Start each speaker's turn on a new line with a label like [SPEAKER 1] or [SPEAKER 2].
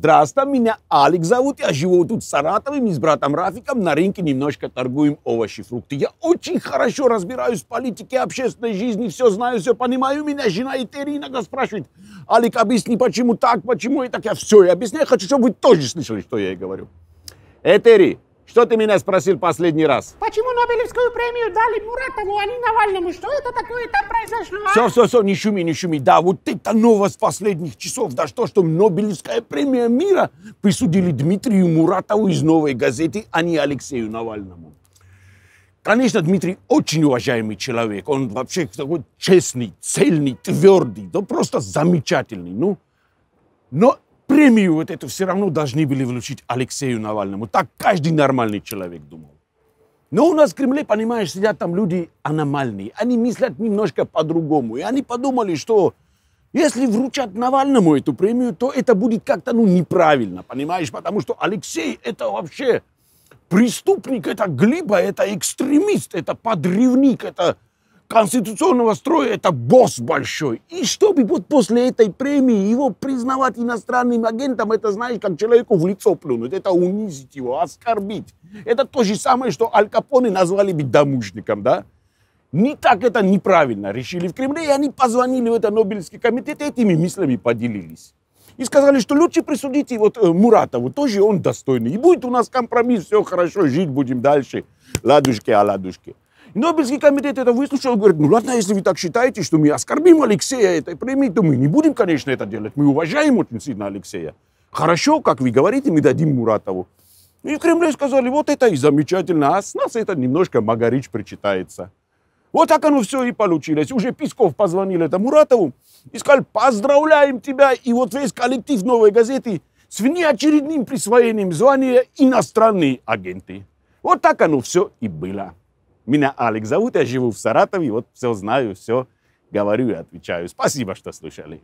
[SPEAKER 1] Здравствуй, меня Алекс зовут, я живу тут в Саратове, мы с братом Рафиком на рынке немножко торгуем овощи, фрукты. Я очень хорошо разбираюсь в политике, общественной жизни, все знаю, все понимаю. Меня жена Этери иногда спрашивает, Алик, объясни, почему так, почему и так. Я все я объясняю, хочу, чтобы вы тоже слышали, что я ей говорю. Этери, что ты меня спросил последний раз? Почему Нобелевскую премию дали Муратову, а не Навальному? Что это такое там произошло? Все, а? все, все, не шуми, не шуми. Да, вот это новость последних часов. Да что, что Нобелевская премия мира присудили Дмитрию Муратову из «Новой газеты», а не Алексею Навальному. Конечно, Дмитрий очень уважаемый человек. Он вообще такой честный, цельный, твердый. Да просто замечательный. Ну, но премию вот эту все равно должны были вручить Алексею Навальному. Так каждый нормальный человек думал. Но у нас в Кремле, понимаешь, сидят там люди аномальные. Они мыслят немножко по-другому. И они подумали, что если вручат Навальному эту премию, то это будет как-то ну, неправильно, понимаешь? Потому что Алексей это вообще преступник, это глиба, это экстремист, это подрывник, это конституционного строя это босс большой. И чтобы вот после этой премии его признавать иностранным агентом, это, знаешь, как человеку в лицо плюнуть, это унизить его, оскорбить. Это то же самое, что Аль Капоне назвали бы домушником, да? Не так это неправильно решили в Кремле, и они позвонили в этот Нобелевский комитет, и этими мыслями поделились. И сказали, что лучше присудите вот э, Муратову, тоже он достойный. И будет у нас компромисс, все хорошо, жить будем дальше, ладушки а ладушки. Нобелевский комитет это выслушал, говорит, ну ладно, если вы так считаете, что мы оскорбим Алексея этой премией, то мы не будем, конечно, это делать. Мы уважаем очень сильно Алексея. Хорошо, как вы говорите, мы дадим Муратову. И в Кремле сказали, вот это и замечательно, а с нас это немножко Магарич причитается. Вот так оно все и получилось. Уже Песков позвонил это Муратову и сказал, поздравляем тебя, и вот весь коллектив «Новой газеты» с внеочередным присвоением звания иностранные агенты. Вот так оно все и было. Меня Алекс зовут, я живу в Саратове, вот все знаю, все говорю и отвечаю. Спасибо, что слушали.